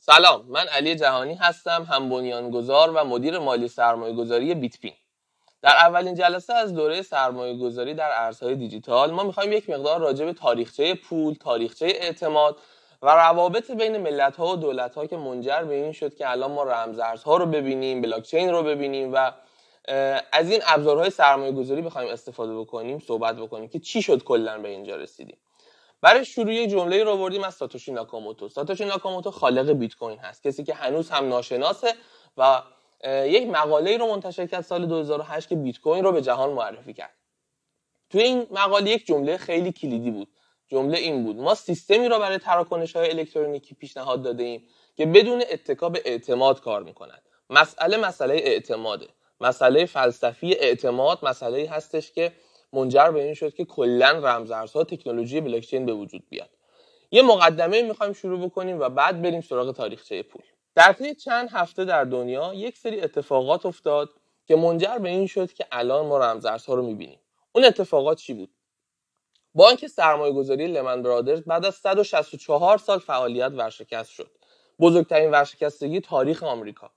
سلام من علی جهانی هستم هم بنیانگذار و مدیر مالی سرمایه گذاری بیتپین در اولین جلسه از دوره سرمایه گذاری در ارزهای دیجیتال ما میخوایم یک مقدار راجع به تاریخچه پول، تاریخچه اعتماد و روابط بین ملت ها و دولت ها که منجر به این شد که الان ما رمزارزها رو ببینیم، بلاکچین رو ببینیم و از این ابزارهای سرمایه گذاری بخوایم استفاده بکنیم صحبت بکنیم که چی شد کلا به اینجا رسیدیم برای شروع یه جمله رو آوردیم از ساتوشی ناکاموتو ساتوشی ناکاموتو خالق بیت کوین هست کسی که هنوز هم ناشناسه و یک مقاله رو منتشر کرد سال 2008 که بیت کوین رو به جهان معرفی کرد توی این مقاله یک جمله خیلی کلیدی بود جمله این بود ما سیستمی را برای تراکنش های الکترونیکی پیشنهاد داده ایم که بدون اتکا به اعتماد کار میکند مسئله مسئله اعتماده مسئله فلسفی اعتماد مسئله هستش که منجر به این شد که کلا رمزارزها تکنولوژی بلاکچین به وجود بیاد یه مقدمه میخوایم شروع بکنیم و بعد بریم سراغ تاریخچه پول در طی چند هفته در دنیا یک سری اتفاقات افتاد که منجر به این شد که الان ما رمزارزها رو میبینیم اون اتفاقات چی بود بانک سرمایه گذاری لمن برادرز بعد از 164 سال فعالیت ورشکست شد بزرگترین ورشکستگی تاریخ آمریکا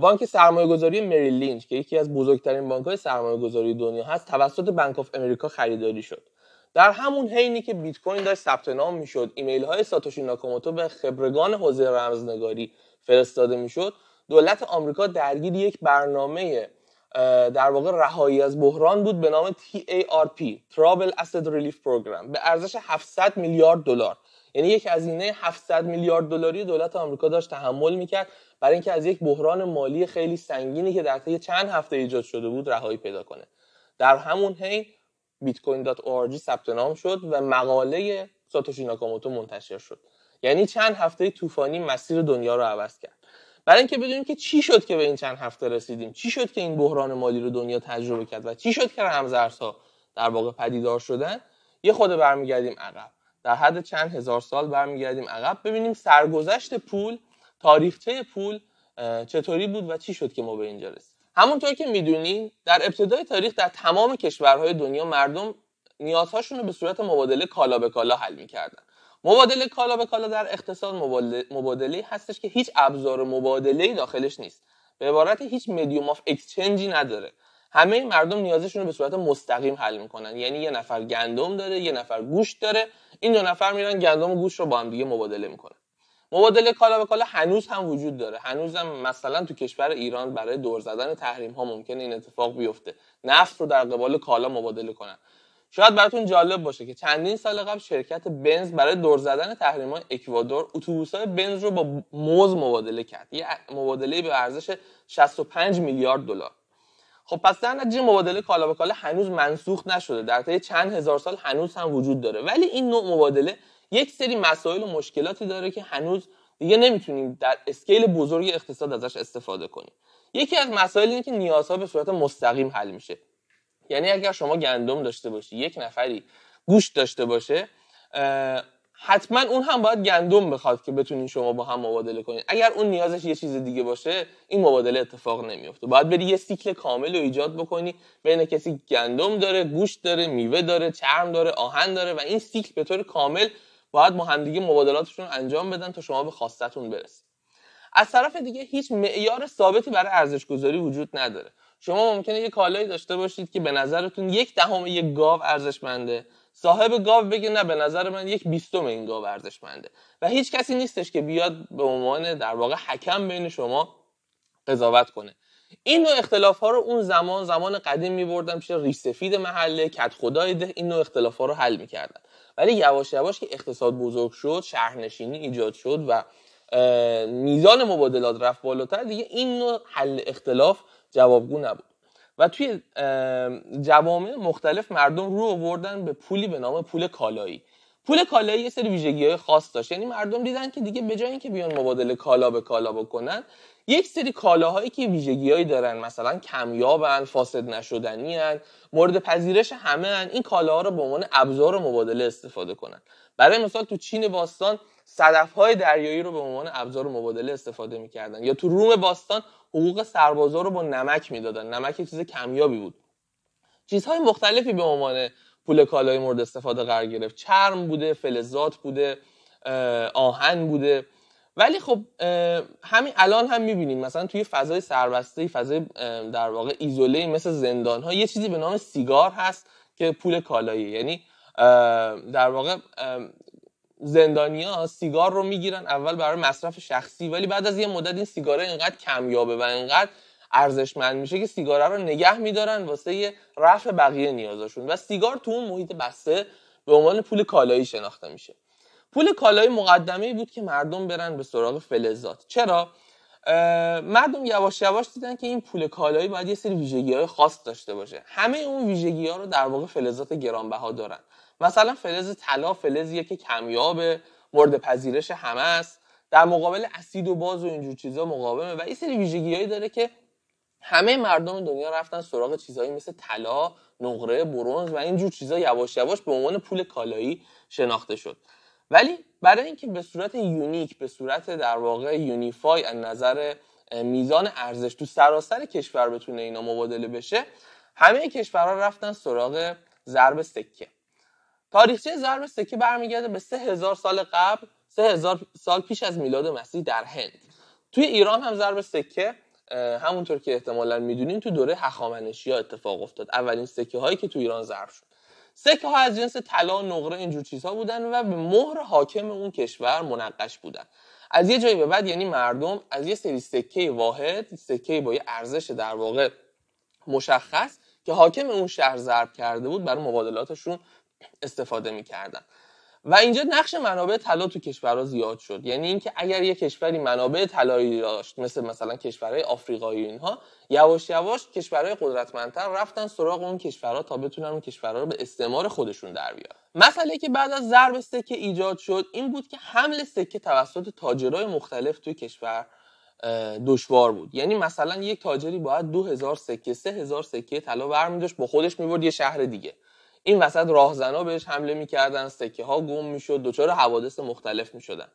بانک سرمایه گذاری مری لینچ که یکی از بزرگترین بانک های سرمایه گذاری دنیا هست توسط بانک آف امریکا خریداری شد در همون حینی که بیت کوین داشت ثبت نام میشد ایمیل های ساتوشی ناکاموتو به خبرگان حوزه رمزنگاری فرستاده میشد دولت آمریکا درگیر یک برنامه در واقع رهایی از بحران بود به نام TARP Trouble Asset Relief Program به ارزش 700 میلیارد دلار یعنی یک هزینه 700 میلیارد دلاری دولت آمریکا داشت تحمل میکرد برای اینکه از یک بحران مالی خیلی سنگینی که در طی چند هفته ایجاد شده بود رهایی پیدا کنه در همون حین bitcoin.org ثبت نام شد و مقاله ساتوشی ناکاموتو منتشر شد یعنی چند هفته طوفانی مسیر دنیا رو عوض کرد برای اینکه بدونیم که چی شد که به این چند هفته رسیدیم چی شد که این بحران مالی رو دنیا تجربه کرد و چی شد که رمزارزها در واقع پدیدار شدن یه خود برمیگردیم عقب در حد چند هزار سال برمیگردیم عقب ببینیم سرگذشت پول تاریخچه پول چطوری بود و چی شد که ما به اینجا رسیدیم همونطور که میدونیم در ابتدای تاریخ در تمام کشورهای دنیا مردم نیازهاشون رو به صورت مبادله کالا به کالا حل میکردن مبادله کالا به کالا در اقتصاد مبادله هستش که هیچ ابزار مبادله داخلش نیست به عبارت هیچ مدیوم آف اکسچنجی نداره همه این مردم نیازشون رو به صورت مستقیم حل میکنن یعنی یه نفر گندم داره یه نفر گوشت داره این دو نفر میرن گندم و گوشت رو با هم دیگه مبادله میکنن مبادله کالا به کالا هنوز هم وجود داره هنوز هم مثلا تو کشور ایران برای دور زدن تحریم ها ممکنه این اتفاق بیفته نفت رو در قبال کالا مبادله کنن شاید براتون جالب باشه که چندین سال قبل شرکت بنز برای دور زدن تحریم های اکوادور های بنز رو با موز مبادله کرد یه مبادله به ارزش 65 میلیارد دلار خب پس در نتیجه مبادله کالا به کالا هنوز منسوخ نشده در طی چند هزار سال هنوز هم وجود داره ولی این نوع مبادله یک سری مسائل و مشکلاتی داره که هنوز دیگه نمیتونیم در اسکیل بزرگ اقتصاد ازش استفاده کنیم یکی از مسائل اینه که نیازها به صورت مستقیم حل میشه یعنی اگر شما گندم داشته باشی یک نفری گوشت داشته باشه حتما اون هم باید گندم بخواد که بتونین شما با هم مبادله کنین اگر اون نیازش یه چیز دیگه باشه این مبادله اتفاق نمیفته باید بری یه سیکل کامل رو ایجاد بکنی بین کسی گندم داره گوشت داره میوه داره چرم داره آهن داره و این سیکل به طور کامل باید با همدیگه مبادلاتشون انجام بدن تا شما به خواستتون برسید از طرف دیگه هیچ معیار ثابتی برای ارزش گذاری وجود نداره شما ممکنه یه کالایی داشته باشید که به نظرتون یک دهم یک گاو ارزشمنده صاحب گاو بگه نه به نظر من یک بیستم این گاو ارزشمنده و هیچ کسی نیستش که بیاد به عنوان در واقع حکم بین شما قضاوت کنه این نوع اختلاف ها رو اون زمان زمان قدیم می بردم پیش ریسفید محله کت خدای ده این نوع اختلاف ها رو حل می کردن. ولی یواش یواش که اقتصاد بزرگ شد شهرنشینی ایجاد شد و میزان مبادلات رفت بالاتر دیگه این نوع حل اختلاف جوابگو نبود و توی جوامع مختلف مردم رو آوردن به پولی به نام پول کالایی پول کالایی یه سری ویژگی های خاص داشت یعنی مردم دیدن که دیگه به جای اینکه بیان مبادله کالا به کالا بکنن یک سری کالاهایی که ویژگیهایی دارن مثلا کمیابن فاسد نشدنی هن، مورد پذیرش همه هن، این کالاها رو به عنوان ابزار مبادله استفاده کنن برای مثال تو چین باستان صدف های دریایی رو به عنوان ابزار مبادله استفاده میکردن یا تو روم باستان حقوق سربازا رو با نمک میدادن نمک چیز کمیابی بود چیزهای مختلفی به عنوان پول کالای مورد استفاده قرار گرفت چرم بوده فلزات بوده آهن بوده ولی خب همین الان هم میبینیم مثلا توی فضای سربسته فضای در واقع ایزوله مثل زندان ها یه چیزی به نام سیگار هست که پول کالایی یعنی در واقع زندانیا سیگار رو میگیرن اول برای مصرف شخصی ولی بعد از یه مدت این سیگاره اینقدر کمیابه و اینقدر ارزشمند میشه که سیگار رو نگه میدارن واسه رفع بقیه نیازشون و سیگار تو اون محیط بسته به عنوان پول کالایی شناخته میشه پول کالایی مقدمه بود که مردم برن به سراغ فلزات چرا مردم یواش یواش دیدن که این پول کالایی باید یه سری ویژگی های خاص داشته باشه همه اون ویژگی رو در واقع فلزات گرانبها دارن مثلا فلز طلا فلزیه که کمیابه مورد پذیرش همه است در مقابل اسید و باز و اینجور چیزا مقاومه و این سری ویژگیهایی داره که همه مردم دنیا رفتن سراغ چیزهایی مثل طلا، نقره، برونز و اینجور چیزها یواش یواش به عنوان پول کالایی شناخته شد. ولی برای اینکه به صورت یونیک، به صورت در واقع یونیفای از نظر میزان ارزش تو سراسر کشور بتونه اینا مبادله بشه، همه کشورها رفتن سراغ ضرب سکه. تاریخچه ضرب سکه برمیگرده به 3000 سال قبل 3000 سال پیش از میلاد مسیح در هند توی ایران هم ضرب سکه همونطور که احتمالا میدونین تو دوره هخامنشی ها اتفاق افتاد اولین سکه هایی که تو ایران ضرب شد سکه ها از جنس طلا نقره اینجور چیزها بودن و به مهر حاکم اون کشور منقش بودن از یه جایی به بعد یعنی مردم از یه سری سکه واحد سکه با یه ارزش در واقع مشخص که حاکم اون شهر ضرب کرده بود برای مبادلاتشون استفاده میکردن و اینجا نقش منابع طلا تو کشورها زیاد شد یعنی اینکه اگر یه کشوری منابع طلایی داشت مثل مثلا کشورهای آفریقایی اینها یواش یواش کشورهای قدرتمندتر رفتن سراغ اون کشورها تا بتونن اون کشورها رو به استعمار خودشون در بیارن مسئله که بعد از ضرب سکه ایجاد شد این بود که حمل سکه توسط تاجرای مختلف توی کشور دشوار بود یعنی مثلا یک تاجری باید 2000 سکه 3000 سکه طلا برمی‌داشت با خودش می‌برد یه شهر دیگه این وسط راهزنا بهش حمله میکردن سکه ها گم میشد دچار حوادث مختلف میشدن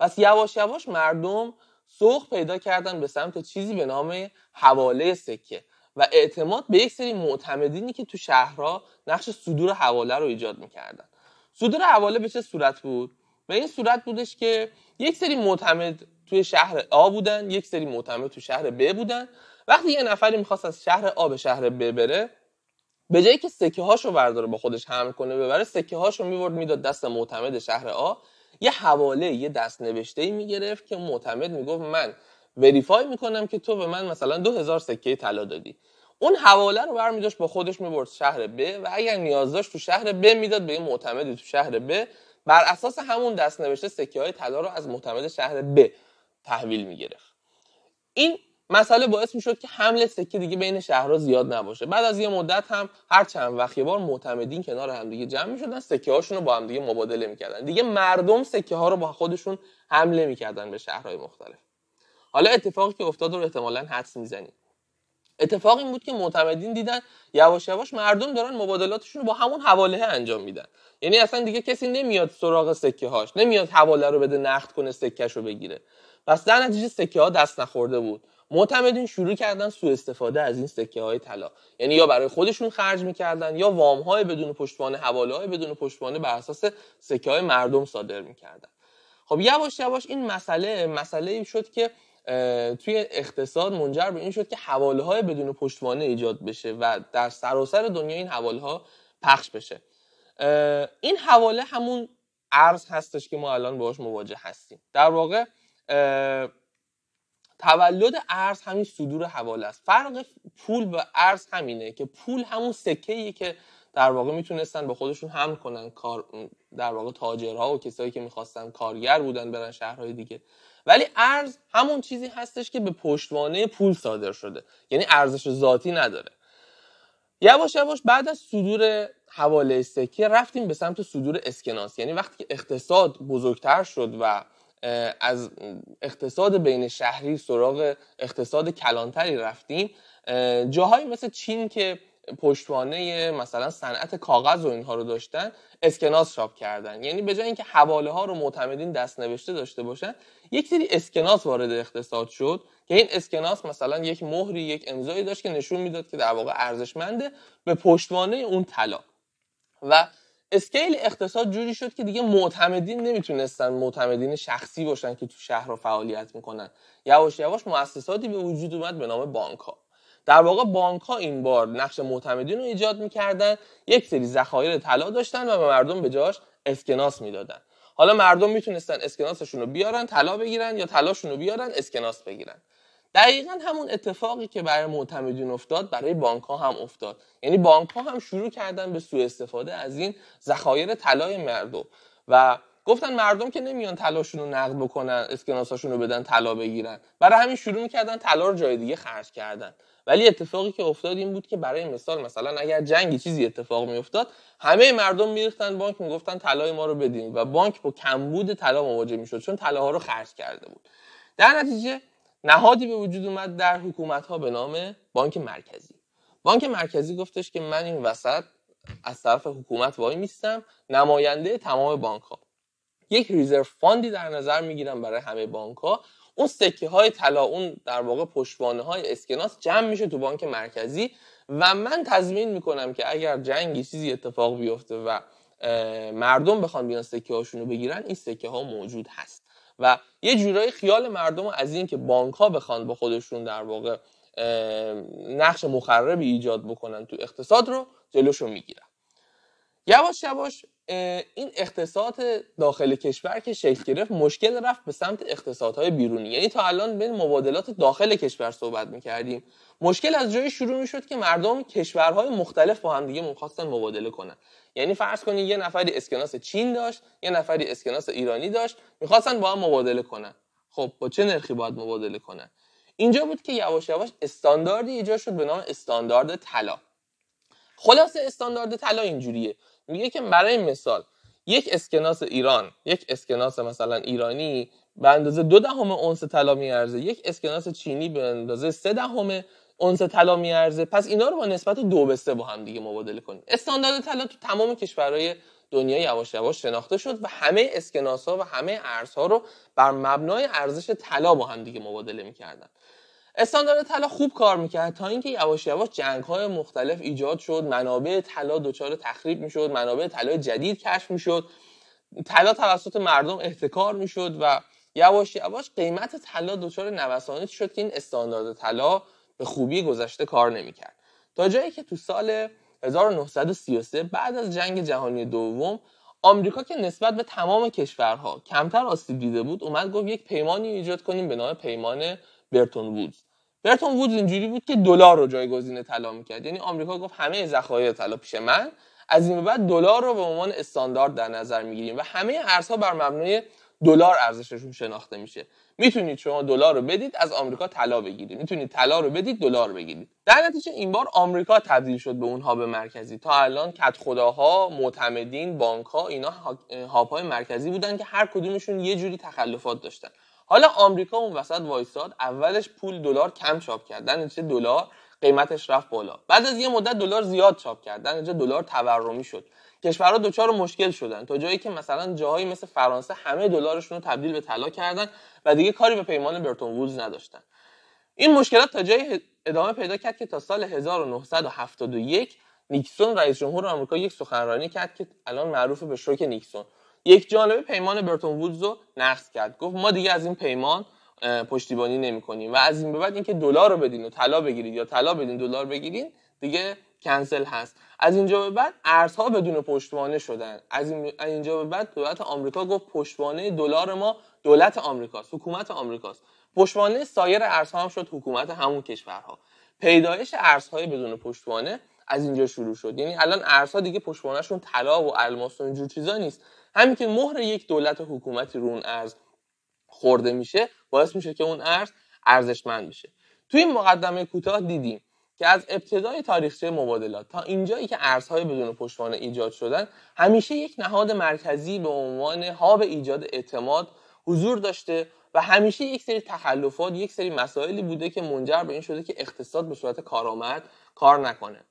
پس یواش یواش مردم سوخ پیدا کردن به سمت چیزی به نام حواله سکه و اعتماد به یک سری معتمدینی که تو شهرها نقش صدور حواله رو ایجاد میکردن صدور حواله به چه صورت بود به این صورت بودش که یک سری معتمد توی شهر آ بودن یک سری معتمد تو شهر ب بودن وقتی یه نفری میخواست از شهر آ به شهر ب بره به جایی که سکه هاشو برداره با خودش حمل کنه ببره سکه هاشو میورد میداد دست معتمد شهر آ یه حواله یه دست نوشته ای میگرفت که معتمد میگفت من وریفای میکنم که تو به من مثلا دو هزار سکه طلا دادی اون حواله رو برمیداشت با خودش میبرد شهر ب و اگر نیاز داشت تو شهر ب میداد به یه معتمدی تو شهر ب بر اساس همون دست نوشته سکه های طلا رو از معتمد شهر ب تحویل میگرفت این مسئله باعث میشد که حمل سکه دیگه بین شهرها زیاد نباشه بعد از یه مدت هم هر چند وقت یه بار معتمدین کنار دیگه جمع میشدن سکه هاشون رو با همدیگه مبادله میکردن دیگه مردم سکه ها رو با خودشون حمله میکردن به شهرهای مختلف حالا اتفاقی که افتاد رو احتمالا حدس میزنید اتفاق این بود که معتمدین دیدن یواش یواش مردم دارن مبادلاتشون رو با همون حواله انجام میدن یعنی اصلا دیگه کسی نمیاد سراغ سکه هاش نمیاد حواله رو بده نقد کنه سکهش رو بگیره پس در نتیجه سکه ها دست نخورده بود معتمدین شروع کردن سوء استفاده از این سکه های طلا یعنی یا برای خودشون خرج میکردن یا وام های بدون پشتوانه حواله های بدون پشتوانه بر اساس سکه های مردم صادر میکردن خب یواش یواش این مسئله مسئله شد که توی اقتصاد منجر به این شد که حواله های بدون پشتوانه ایجاد بشه و در سراسر دنیا این حواله ها پخش بشه این حواله همون ارز هستش که ما الان باهاش مواجه هستیم در واقع تولد ارز همین صدور حواله است فرق پول و ارز همینه که پول همون سکه که در واقع میتونستن به خودشون حمل کنن کار در واقع تاجرها و کسایی که میخواستن کارگر بودن برن شهرهای دیگه ولی ارز همون چیزی هستش که به پشتوانه پول صادر شده یعنی ارزش ذاتی نداره یواش یواش بعد از صدور حواله سکه رفتیم به سمت صدور اسکناس یعنی وقتی که اقتصاد بزرگتر شد و از اقتصاد بین شهری سراغ اقتصاد کلانتری رفتیم جاهایی مثل چین که پشتوانه مثلا صنعت کاغذ و اینها رو داشتن اسکناس چاپ کردن یعنی به جای اینکه حواله ها رو معتمدین دست نوشته داشته باشن یک سری اسکناس وارد اقتصاد شد که این اسکناس مثلا یک مهری یک امضایی داشت که نشون میداد که در واقع ارزشمنده به پشتوانه اون طلا و اسکیل اقتصاد جوری شد که دیگه معتمدین نمیتونستن معتمدین شخصی باشن که تو شهر رو فعالیت میکنن یواش یواش مؤسساتی به وجود اومد به نام بانک ها در واقع بانک ها این بار نقش معتمدین رو ایجاد میکردن یک سری ذخایر طلا داشتن و به مردم به جاش اسکناس میدادن حالا مردم میتونستن اسکناسشون رو بیارن طلا بگیرن یا طلاشون رو بیارن اسکناس بگیرن دقیقا همون اتفاقی که برای معتمدین افتاد برای بانک ها هم افتاد یعنی بانک ها هم شروع کردن به سوء استفاده از این ذخایر طلای مردم و گفتن مردم که نمیان طلاشون رو نقد بکنن اسکناساشون رو بدن طلا بگیرن برای همین شروع کردن طلا رو جای دیگه خرج کردن ولی اتفاقی که افتاد این بود که برای مثال مثلا اگر جنگی چیزی اتفاق میافتاد همه مردم میریختن بانک میگفتن طلای ما رو بدین و بانک با کمبود طلا مواجه میشد چون طلاها رو خرج کرده بود در نتیجه نهادی به وجود اومد در حکومت ها به نام بانک مرکزی بانک مرکزی گفتش که من این وسط از طرف حکومت وای میستم نماینده تمام بانک ها یک ریزرو فاندی در نظر میگیرم برای همه بانک ها اون سکه های طلا اون در واقع پشتوانه های اسکناس جمع میشه تو بانک مرکزی و من تضمین میکنم که اگر جنگی چیزی اتفاق بیفته و مردم بخوان بیان سکه هاشون رو بگیرن این سکه ها موجود هست و یه جورایی خیال مردم از اینکه بانک ها بخوان به خودشون در واقع نقش مخربی ایجاد بکنن تو اقتصاد رو جلوشو میگیرن یواش یواش این اقتصاد داخل کشور که شکل گرفت مشکل رفت به سمت اقتصادهای بیرونی یعنی تا الان به مبادلات داخل کشور صحبت میکردیم مشکل از جایی شروع میشد که مردم کشورهای مختلف با هم دیگه میخواستن مبادله کنن یعنی فرض کنید یه نفری اسکناس چین داشت یه نفری اسکناس ایرانی داشت میخواستن با هم مبادله کنن خب با چه نرخی باید مبادله کنن اینجا بود که یواش یواش استانداردی ایجاد شد به نام استاندارد طلا خلاصه استاندارد طلا اینجوریه میگه که برای مثال یک اسکناس ایران یک اسکناس مثلا ایرانی به اندازه دو دهم اونس طلا میارزه یک اسکناس چینی به اندازه سه دهم اونس طلا میارزه پس اینا رو با نسبت دو به سه با هم دیگه مبادله کنیم استاندارد طلا تو تمام کشورهای دنیا یواش یواش شناخته شد و همه اسکناس ها و همه ارزها رو بر مبنای ارزش طلا با هم دیگه مبادله میکردن استاندارد طلا خوب کار میکرد تا اینکه یواش یواش جنگ های مختلف ایجاد شد منابع طلا دچار تخریب میشد منابع طلا جدید کشف میشد طلا توسط مردم احتکار میشد و یواش یواش قیمت طلا دچار نوسانی شد که این استاندارد طلا به خوبی گذشته کار نمیکرد تا جایی که تو سال 1933 بعد از جنگ جهانی دوم آمریکا که نسبت به تمام کشورها کمتر آسیب دیده بود اومد گفت یک پیمانی ایجاد کنیم به نام پیمان برتون وودز برتون وودز اینجوری بود که دلار رو جایگزین طلا میکرد یعنی آمریکا گفت همه ذخایر طلا پیش من از این بعد دلار رو به عنوان استاندارد در نظر میگیریم و همه ارزها بر مبنای دلار ارزششون شناخته میشه میتونید شما دلار رو بدید از آمریکا طلا بگیرید میتونید طلا رو بدید دلار بگیرید در نتیجه این بار آمریکا تبدیل شد به اونها به مرکزی تا الان کت خداها معتمدین بانک ها اینا هاپ مرکزی بودن که هر کدومشون یه جوری تخلفات داشتن حالا آمریکا اون وسط وایساد اولش پول دلار کم چاپ کردن چه دلار قیمتش رفت بالا بعد از یه مدت دلار زیاد چاپ کردن اینجا دلار تورمی شد کشورها دچار مشکل شدن تا جایی که مثلا جاهایی مثل فرانسه همه دلارشون رو تبدیل به طلا کردن و دیگه کاری به پیمان برتون وولز نداشتن این مشکلات تا جایی ادامه پیدا کرد که تا سال 1971 نیکسون رئیس جمهور آمریکا یک سخنرانی کرد که الان معروف به شوک نیکسون یک جانبه پیمان برتون وودز رو نقض کرد گفت ما دیگه از این پیمان پشتیبانی نمی و از این به بعد اینکه دلار رو بدین و طلا بگیرید یا طلا بدین دلار بگیرین دیگه کنسل هست از اینجا به بعد ارزها بدون پشتوانه شدن از اینجا به بعد دولت آمریکا گفت پشتوانه دلار ما دولت آمریکاست حکومت آمریکاست پشتوانه سایر ارزها هم شد حکومت همون کشورها پیدایش ارزهای بدون پشتوانه از اینجا شروع شد یعنی الان ارزها دیگه پشتوانهشون طلا و الماس و اینجور چیزا نیست همین که مهر یک دولت و حکومتی رو اون ارز خورده میشه باعث میشه که اون ارز ارزشمند میشه توی این مقدمه کوتاه دیدیم که از ابتدای تاریخچه مبادلات تا اینجایی که ارزهای بدون پشتوانه ایجاد شدن همیشه یک نهاد مرکزی به عنوان هاب ایجاد اعتماد حضور داشته و همیشه یک سری تخلفات یک سری مسائلی بوده که منجر به این شده که اقتصاد به صورت کارآمد کار نکنه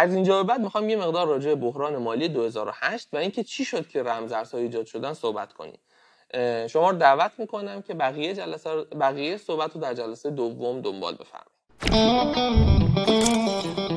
از اینجا به بعد میخوام یه مقدار راجع بحران مالی 2008 و اینکه چی شد که رمزارزها ایجاد شدن صحبت کنیم شما رو دعوت میکنم که بقیه جلسه بقیه صحبت رو در جلسه دوم دنبال بفرمایید